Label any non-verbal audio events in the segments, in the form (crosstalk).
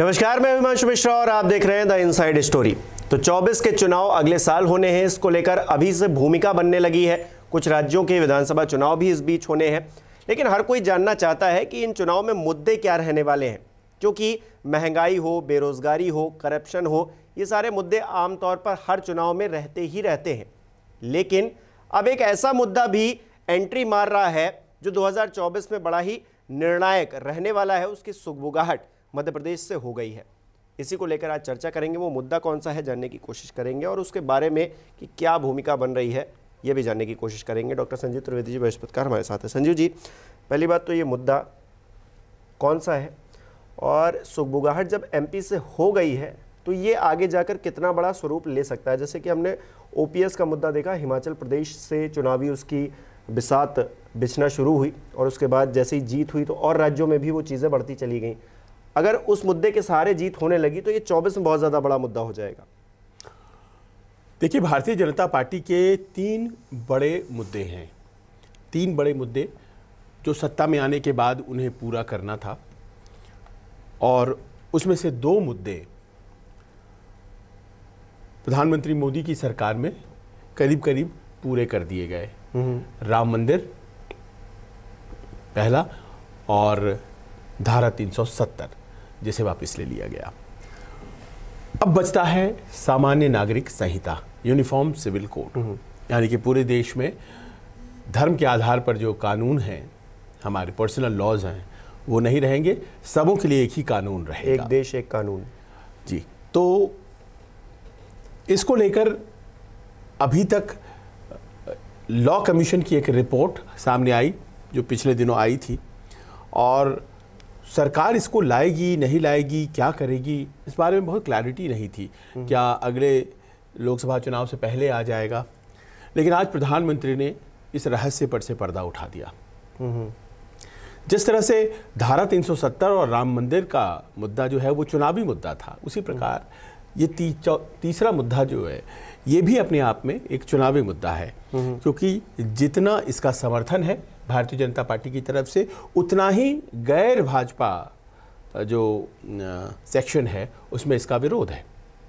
नमस्कार मैं हिमांशु मिश्रा और आप देख रहे हैं द इनसाइड स्टोरी तो 24 के चुनाव अगले साल होने हैं इसको लेकर अभी से भूमिका बनने लगी है कुछ राज्यों के विधानसभा चुनाव भी इस बीच होने हैं लेकिन हर कोई जानना चाहता है कि इन चुनाव में मुद्दे क्या रहने वाले हैं क्योंकि महंगाई हो बेरोजगारी हो करप्शन हो ये सारे मुद्दे आमतौर पर हर चुनाव में रहते ही रहते हैं लेकिन अब एक ऐसा मुद्दा भी एंट्री मार रहा है जो दो में बड़ा ही निर्णायक रहने वाला है उसकी सुगबुगाहट मध्य प्रदेश से हो गई है इसी को लेकर आज चर्चा करेंगे वो मुद्दा कौन सा है जानने की कोशिश करेंगे और उसके बारे में कि क्या भूमिका बन रही है ये भी जानने की कोशिश करेंगे डॉक्टर संजीव त्रिवेदी जी बृहस्पतिकार हमारे साथ हैं संजीव जी पहली बात तो ये मुद्दा कौन सा है और सुखबुगाहट जब एम से हो गई है तो ये आगे जाकर कितना बड़ा स्वरूप ले सकता है जैसे कि हमने ओ का मुद्दा देखा हिमाचल प्रदेश से चुनावी उसकी बिसात बिछना शुरू हुई और उसके बाद जैसे ही जीत हुई तो और राज्यों में भी वो चीज़ें बढ़ती चली गई अगर उस मुद्दे के सहारे जीत होने लगी तो ये चौबीस में बहुत ज़्यादा बड़ा मुद्दा हो जाएगा देखिए भारतीय जनता पार्टी के तीन बड़े मुद्दे हैं तीन बड़े मुद्दे जो सत्ता में आने के बाद उन्हें पूरा करना था और उसमें से दो मुद्दे प्रधानमंत्री मोदी की सरकार में करीब करीब पूरे कर दिए गए हम्म। राम मंदिर पहला और धारा 370 जिसे वापस ले लिया गया अब बचता है सामान्य नागरिक संहिता यूनिफॉर्म सिविल कोड यानी कि पूरे देश में धर्म के आधार पर जो कानून हैं हमारे पर्सनल लॉज हैं वो नहीं रहेंगे सबों के लिए एक ही कानून रहेगा एक देश एक कानून जी तो इसको लेकर अभी तक लॉ कमीशन की एक रिपोर्ट सामने आई जो पिछले दिनों आई थी और सरकार इसको लाएगी नहीं लाएगी क्या करेगी इस बारे में बहुत क्लैरिटी नहीं थी हम्म। क्या अगले लोकसभा चुनाव से पहले आ जाएगा लेकिन आज प्रधानमंत्री ने इस रहस्य पर से पर्दा उठा दिया हम्म। जिस तरह से धारा 370 और राम मंदिर का मुद्दा जो है वो चुनावी मुद्दा था उसी हम्म। प्रकार ये ती, तीसरा मुद्दा जो है ये भी अपने आप में एक चुनावी मुद्दा है क्योंकि जितना इसका समर्थन है भारतीय जनता पार्टी की तरफ से उतना ही गैर भाजपा जो सेक्शन है उसमें इसका विरोध है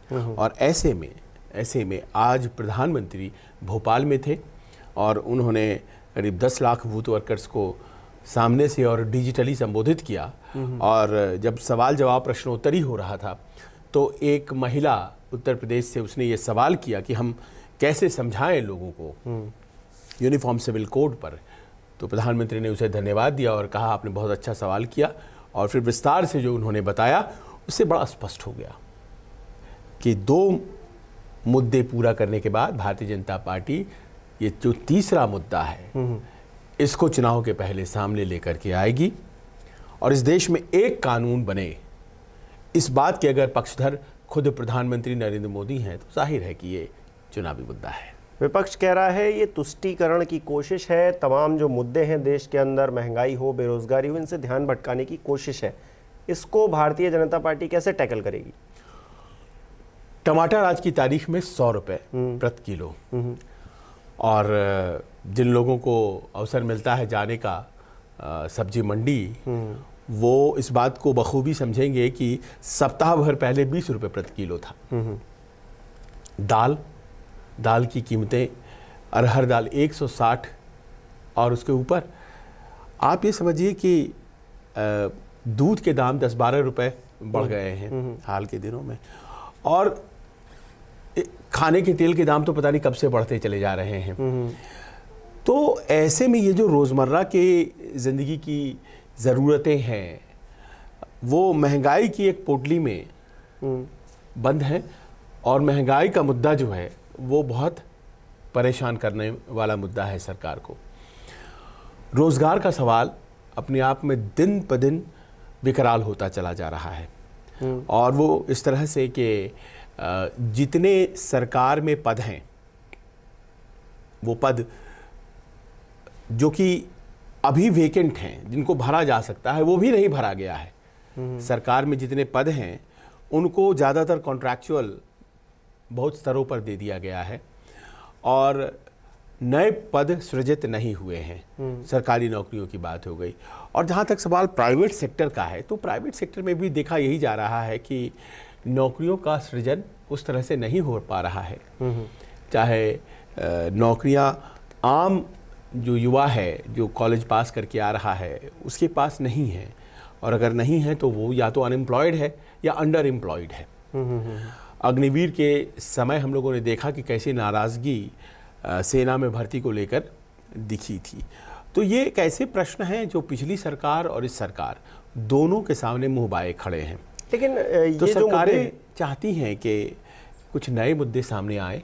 हाँ, हाँ। और ऐसे में ऐसे में आज प्रधानमंत्री भोपाल में थे और उन्होंने करीब दस लाख बूथ वर्कर्स को सामने से और डिजिटली संबोधित किया हाँ, और जब सवाल जवाब प्रश्नोत्तरी हो रहा था तो एक महिला उत्तर प्रदेश से उसने ये सवाल किया कि हम कैसे समझाएं लोगों को यूनिफॉर्म सिविल कोड पर तो प्रधानमंत्री ने उसे धन्यवाद दिया और कहा आपने बहुत अच्छा सवाल किया और फिर विस्तार से जो उन्होंने बताया उससे बड़ा स्पष्ट हो गया कि दो मुद्दे पूरा करने के बाद भारतीय जनता पार्टी ये जो तीसरा मुद्दा है हम्म, हम्म। इसको चुनाव के पहले सामने लेकर के आएगी और इस देश में एक कानून बने इस बात के अगर पक्षधर खुद प्रधानमंत्री नरेंद्र मोदी हैं तो जाहिर है कि ये चुनावी मुद्दा है विपक्ष कह रहा है ये तुष्टीकरण की कोशिश है तमाम जो मुद्दे हैं देश के अंदर महंगाई हो बेरोज़गारी हो इनसे ध्यान भटकाने की कोशिश है इसको भारतीय जनता पार्टी कैसे टैकल करेगी टमाटर आज की तारीख में सौ रुपये हम्म। प्रति किलो हम्म। और जिन लोगों को अवसर मिलता है जाने का सब्जी मंडी हम्म। वो इस बात को बखूबी समझेंगे कि सप्ताह भर पहले बीस रुपये प्रति किलो था दाल दाल की कीमतें अरहर दाल 160 और उसके ऊपर आप ये समझिए कि दूध के दाम 10-12 रुपए बढ़ हम्म, गए हैं हम्म। हाल के दिनों में और खाने के तेल के दाम तो पता नहीं कब से बढ़ते चले जा रहे हैं हम्म, तो ऐसे में ये जो रोज़मर्रा के ज़िंदगी की ज़रूरतें हैं वो महंगाई की एक पोटली में बंद हैं और महंगाई का मुद्दा जो है वो बहुत परेशान करने वाला मुद्दा है सरकार को रोज़गार का सवाल अपने आप में दिन ब दिन विकराल होता चला जा रहा है हम्म। और वो इस तरह से कि जितने सरकार में पद हैं वो पद जो कि अभी वेकेंट हैं जिनको भरा जा सकता है वो भी नहीं भरा गया है हम्म। सरकार में जितने पद हैं उनको ज़्यादातर कॉन्ट्रैक्चुअल बहुत स्तरों पर दे दिया गया है और नए पद सृजित नहीं हुए हैं हम्म। सरकारी नौकरियों की बात हो गई और जहाँ तक सवाल प्राइवेट सेक्टर का है तो प्राइवेट सेक्टर में भी देखा यही जा रहा है कि नौकरियों का सृजन उस तरह से नहीं हो पा रहा है हम्म, हम्म। चाहे नौकरियां आम जो युवा है जो कॉलेज पास करके आ रहा है उसके पास नहीं है और अगर नहीं है तो वो या तो अनएम्प्लॉयड है या अंडर एम्प्लॉयड है अग्निवीर के समय हम लोगों ने देखा कि कैसे नाराज़गी सेना में भर्ती को लेकर दिखी थी तो ये एक ऐसे प्रश्न हैं जो पिछली सरकार और इस सरकार दोनों के सामने मुँह बाए खड़े हैं लेकिन ये तो सरकारें चाहती हैं कि कुछ नए मुद्दे सामने आए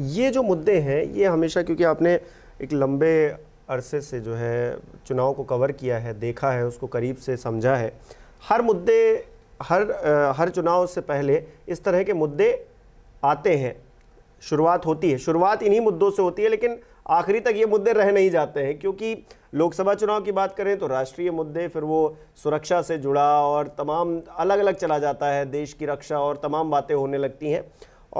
ये जो मुद्दे हैं ये हमेशा क्योंकि आपने एक लंबे अरसे से जो है चुनाव को कवर किया है देखा है उसको करीब से समझा है हर मुद्दे हर हर चुनाव से पहले इस तरह के मुद्दे आते हैं शुरुआत होती है शुरुआत इन्हीं मुद्दों से होती है लेकिन आखिरी तक ये मुद्दे रह नहीं जाते हैं क्योंकि लोकसभा चुनाव की बात करें तो राष्ट्रीय मुद्दे फिर वो सुरक्षा से जुड़ा और तमाम अलग अलग चला जाता है देश की रक्षा और तमाम बातें होने लगती हैं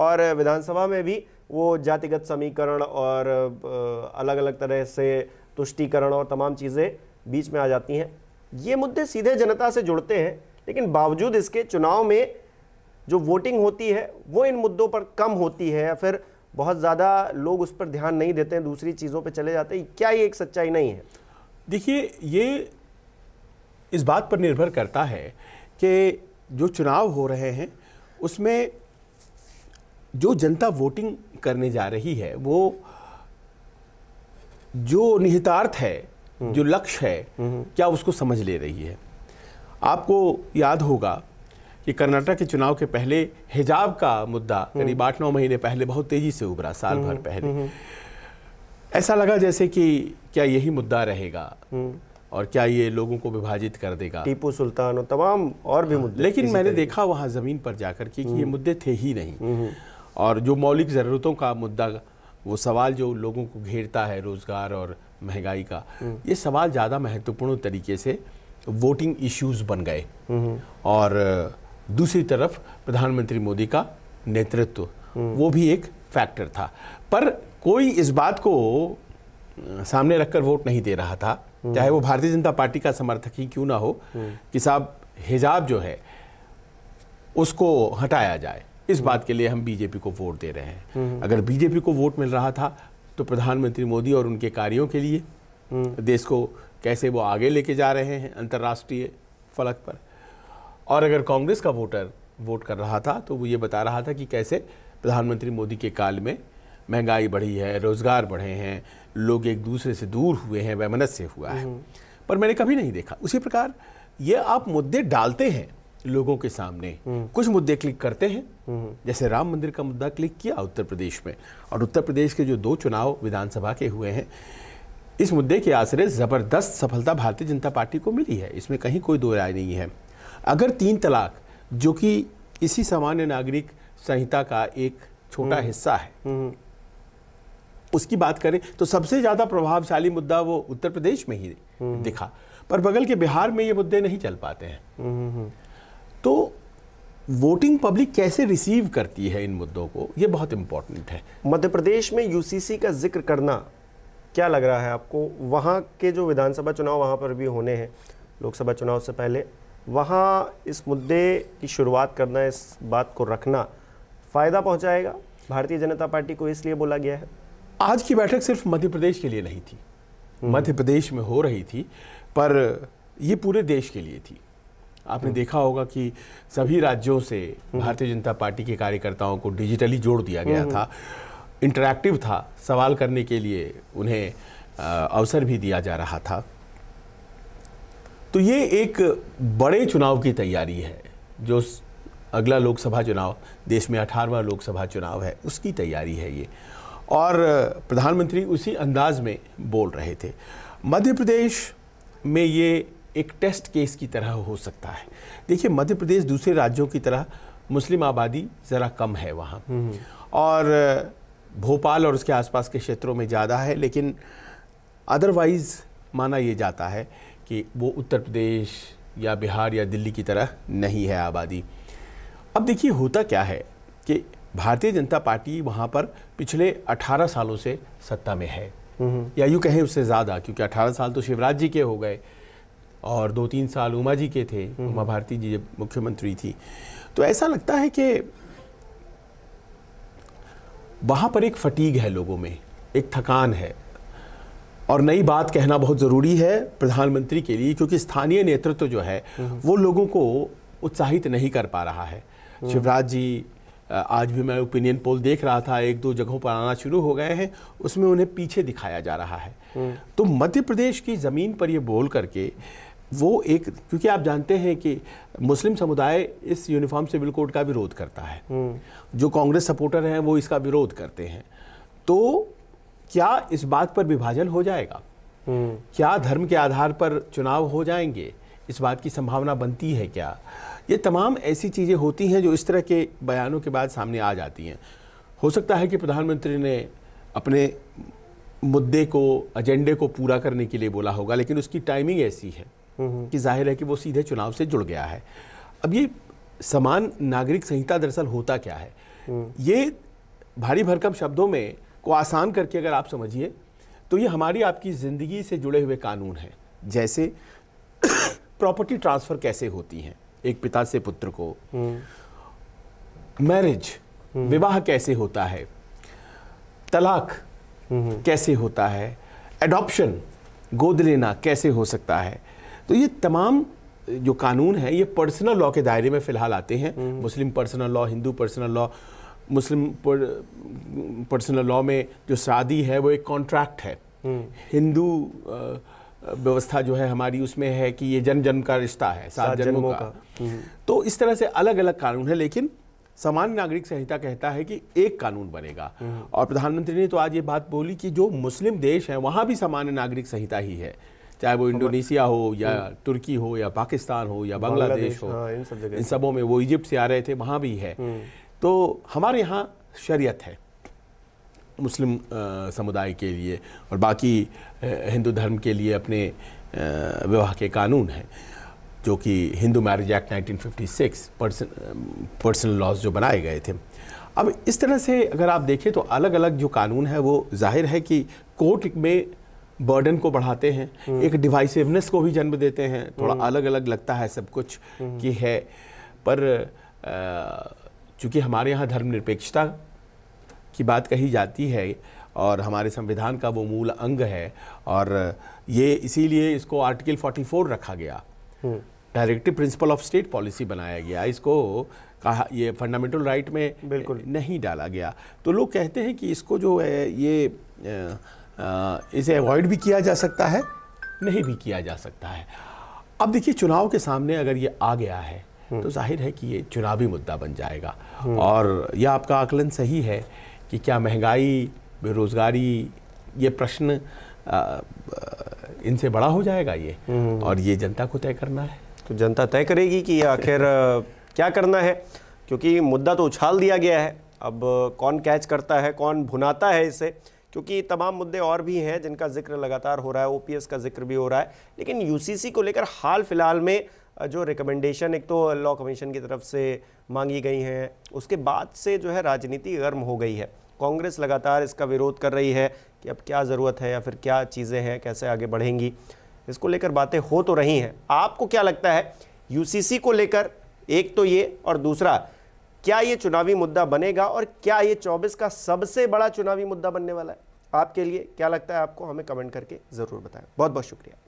और विधानसभा में भी वो जातिगत समीकरण और अलग अलग तरह से तुष्टिकरण और तमाम चीज़ें बीच में आ जाती हैं ये मुद्दे सीधे जनता से जुड़ते हैं लेकिन बावजूद इसके चुनाव में जो वोटिंग होती है वो इन मुद्दों पर कम होती है या फिर बहुत ज़्यादा लोग उस पर ध्यान नहीं देते हैं दूसरी चीज़ों पर चले जाते हैं क्या ये एक सच्चाई नहीं है देखिए ये इस बात पर निर्भर करता है कि जो चुनाव हो रहे हैं उसमें जो जनता वोटिंग करने जा रही है वो जो निहितार्थ है हम्म। जो लक्ष्य है हम्म। क्या उसको समझ ले रही है आपको याद होगा कि कर्नाटक के चुनाव के पहले हिजाब का मुद्दा करीब हम्म। आठ नौ महीने पहले बहुत तेजी से उभरा साल भर हम्म, पहले हम्म। ऐसा लगा जैसे कि क्या यही मुद्दा रहेगा और क्या ये लोगों को विभाजित कर देगा टीपू सुल्तान और तमाम और भी हाँ, मुद्दे लेकिन मैंने देखा वहाँ ज़मीन पर जाकर के कि ये मुद्दे थे ही नहीं और जो मौलिक ज़रूरतों का मुद्दा वो सवाल जो लोगों को घेरता है रोज़गार और महंगाई का ये सवाल ज़्यादा महत्वपूर्ण तरीके से वोटिंग इश्यूज बन गए और दूसरी तरफ प्रधानमंत्री मोदी का नेतृत्व वो भी एक फैक्टर था पर कोई इस बात को सामने रखकर वोट नहीं दे रहा था चाहे वो भारतीय जनता पार्टी का समर्थक ही क्यों ना हो कि साहब हिजाब जो है उसको हटाया जाए इस बात के लिए हम बीजेपी को वोट दे रहे हैं अगर बीजेपी को वोट मिल रहा था तो प्रधानमंत्री मोदी और उनके कार्यों के लिए देश को कैसे वो आगे लेके जा रहे हैं अंतर्राष्ट्रीय फलक पर और अगर कांग्रेस का वोटर वोट कर रहा था तो वो ये बता रहा था कि कैसे प्रधानमंत्री मोदी के काल में महंगाई बढ़ी है रोज़गार बढ़े हैं लोग एक दूसरे से दूर हुए हैं वैमनस से हुआ है हम्म। पर मैंने कभी नहीं देखा उसी प्रकार ये आप मुद्दे डालते हैं लोगों के सामने हम्म। कुछ मुद्दे क्लिक करते हैं हम्म। जैसे राम मंदिर का मुद्दा क्लिक किया उत्तर प्रदेश में और उत्तर प्रदेश के जो दो चुनाव विधानसभा के हुए हैं इस मुद्दे के आसरे ज़बरदस्त सफलता भारतीय जनता पार्टी को मिली है इसमें कहीं कोई दो राय नहीं है अगर तीन तलाक जो कि इसी सामान्य नागरिक संहिता का एक छोटा हम्म। हिस्सा है हम्म। उसकी बात करें तो सबसे ज़्यादा प्रभावशाली मुद्दा वो उत्तर प्रदेश में ही हम्म। दिखा पर बगल के बिहार में ये मुद्दे नहीं चल पाते हैं तो वोटिंग पब्लिक कैसे रिसीव करती है इन मुद्दों को ये बहुत इम्पोर्टेंट है मध्य प्रदेश में यूसीसी का जिक्र करना क्या लग रहा है आपको वहाँ के जो विधानसभा चुनाव वहाँ पर भी होने हैं लोकसभा चुनाव से पहले वहाँ इस मुद्दे की शुरुआत करना इस बात को रखना फ़ायदा पहुँचाएगा भारतीय जनता पार्टी को इसलिए बोला गया है आज की बैठक सिर्फ मध्य प्रदेश के लिए नहीं थी हम्म। मध्य प्रदेश में हो रही थी पर ये पूरे देश के लिए थी आपने हम्म। देखा होगा कि सभी राज्यों से हम्म। भारतीय जनता पार्टी के कार्यकर्ताओं को डिजिटली जोड़ दिया गया था इंटरेक्टिव था सवाल करने के लिए उन्हें अवसर भी दिया जा रहा था तो ये एक बड़े चुनाव की तैयारी है जो अगला लोकसभा चुनाव देश में अठारहवा लोकसभा चुनाव है उसकी तैयारी है ये और प्रधानमंत्री उसी अंदाज में बोल रहे थे मध्य प्रदेश में ये एक टेस्ट केस की तरह हो सकता है देखिए मध्य प्रदेश दूसरे राज्यों की तरह मुस्लिम आबादी ज़रा कम है वहाँ हम्म। और भोपाल और उसके आसपास के क्षेत्रों में ज़्यादा है लेकिन अदरवाइज़ माना ये जाता है कि वो उत्तर प्रदेश या बिहार या दिल्ली की तरह नहीं है आबादी अब देखिए होता क्या है कि भारतीय जनता पार्टी वहाँ पर पिछले 18 सालों से सत्ता में है हम्म। या यूँ कहें उससे ज़्यादा क्योंकि 18 साल तो शिवराज जी के हो गए और दो तीन साल उमा जी के थे हम्म। उमा भारती जी जब मुख्यमंत्री थी तो ऐसा लगता है कि वहाँ पर एक फटीग है लोगों में एक थकान है और नई बात कहना बहुत ज़रूरी है प्रधानमंत्री के लिए क्योंकि स्थानीय नेतृत्व जो है हम्म। वो लोगों को उत्साहित नहीं कर पा रहा है हम्म। शिवराज जी आज भी मैं ओपिनियन पोल देख रहा था एक दो जगहों पर आना शुरू हो गए हैं उसमें उन्हें पीछे दिखाया जा रहा है हम्म। तो मध्य प्रदेश की ज़मीन पर ये बोल करके वो एक क्योंकि आप जानते हैं कि मुस्लिम समुदाय इस यूनिफॉर्म सिविल कोड का विरोध करता है हम्म। जो कांग्रेस सपोर्टर हैं वो इसका विरोध करते हैं तो क्या इस बात पर विभाजन हो जाएगा हम्म। क्या धर्म के आधार पर चुनाव हो जाएंगे इस बात की संभावना बनती है क्या ये तमाम ऐसी चीज़ें होती हैं जो इस तरह के बयानों के बाद सामने आ जाती हैं हो सकता है कि प्रधानमंत्री ने अपने मुद्दे को एजेंडे को पूरा करने के लिए बोला होगा लेकिन उसकी टाइमिंग ऐसी है हम्म। कि जाहिर है कि वो सीधे चुनाव से जुड़ गया है अब ये समान नागरिक संहिता दरअसल होता क्या है हम्म। ये भारी भरकम शब्दों में को आसान करके अगर आप समझिए तो ये हमारी आपकी ज़िंदगी से जुड़े हुए कानून हैं जैसे (coughs) प्रॉपर्टी ट्रांसफ़र कैसे होती हैं एक पिता से पुत्र को हम्म। मैरिज विवाह कैसे होता है तलाक कैसे होता है एडॉप्शन गोद लेना कैसे हो सकता है तो ये तमाम जो कानून है ये पर्सनल लॉ के दायरे में फ़िलहाल आते हैं hmm. Muslim personal law Hindu personal law Muslim personal law में जो शादी है वो एक कॉन्ट्रैक्ट है हम्म। हिंदू व्यवस्था जो है हमारी उसमें है कि ये जन जन का रिश्ता है सात जन्मों का, का। हम्म। तो इस तरह से अलग अलग कानून है लेकिन सामान्य नागरिक संहिता कहता है कि एक कानून बनेगा और प्रधानमंत्री ने तो आज ये बात बोली कि जो मुस्लिम देश है वहाँ भी सामान्य नागरिक संहिता ही है चाहे वो इंडोनेशिया हो या हम्म। तुर्की हो या पाकिस्तान हो या बांग्लादेश हो हाँ, इन सब जगह इन सबों में वो इजिप्ट से आ रहे थे वहाँ भी है हम्म। तो हमारे यहाँ शरीयत है मुस्लिम समुदाय के लिए और बाकी हिंदू धर्म के लिए अपने विवाह के कानून हैं जो कि Hindu marriage act 1956 person personal laws जो बनाए गए थे अब इस तरह से अगर आप देखें तो अलग अलग जो कानून है वो जाहिर है कि कोर्ट में बर्डन को बढ़ाते हैं हम्म। एक डिवाइसिवनेस को भी जन्म देते हैं थोड़ा हम्म। अलग अलग लगता है सब कुछ हम्म। कि है पर चूँकि हमारे यहाँ धर्मनिरपेक्षता की बात कही जाती है और हमारे संविधान का वो मूल अंग है और ये इसीलिए इसको आर्टिकल 44 रखा गया directive principle of state policy बनाया गया इसको कहा ये फंडामेंटल राइट में बिल्कुल नहीं डाला गया तो लोग कहते हैं कि इसको जो है ये आ, इसे अवॉइड भी किया जा सकता है नहीं भी किया जा सकता है अब देखिए चुनाव के सामने अगर ये आ गया है हम्म। तो जाहिर है कि ये चुनावी मुद्दा बन जाएगा हम्म। और यह आपका आकलन सही है कि क्या महंगाई बेरोज़गारी ये प्रश्न इनसे बड़ा हो जाएगा ये हम्म। और ये जनता को तय करना है तो जनता तय करेगी कि आखिर क्या करना है क्योंकि मुद्दा तो उछाल दिया गया है अब कौन कैच करता है कौन भुनाता है इसे क्योंकि तमाम मुद्दे और भी हैं जिनका जिक्र लगातार हो रहा है ओपीएस का जिक्र भी हो रहा है लेकिन यूसीसी को लेकर हाल फिलहाल में जो रिकमेंडेशन एक तो लॉ कमीशन की तरफ से मांगी गई हैं उसके बाद से जो है राजनीति गर्म हो गई है कांग्रेस लगातार इसका विरोध कर रही है कि अब क्या ज़रूरत है या फिर क्या चीज़ें हैं कैसे आगे बढ़ेंगी इसको लेकर बातें हो तो रही हैं आपको क्या लगता है यूसीसी को लेकर एक तो ये और दूसरा क्या ये चुनावी मुद्दा बनेगा और क्या ये 24 का सबसे बड़ा चुनावी मुद्दा बनने वाला है आपके लिए क्या लगता है आपको हमें कमेंट करके ज़रूर बताएं बहुत बहुत शुक्रिया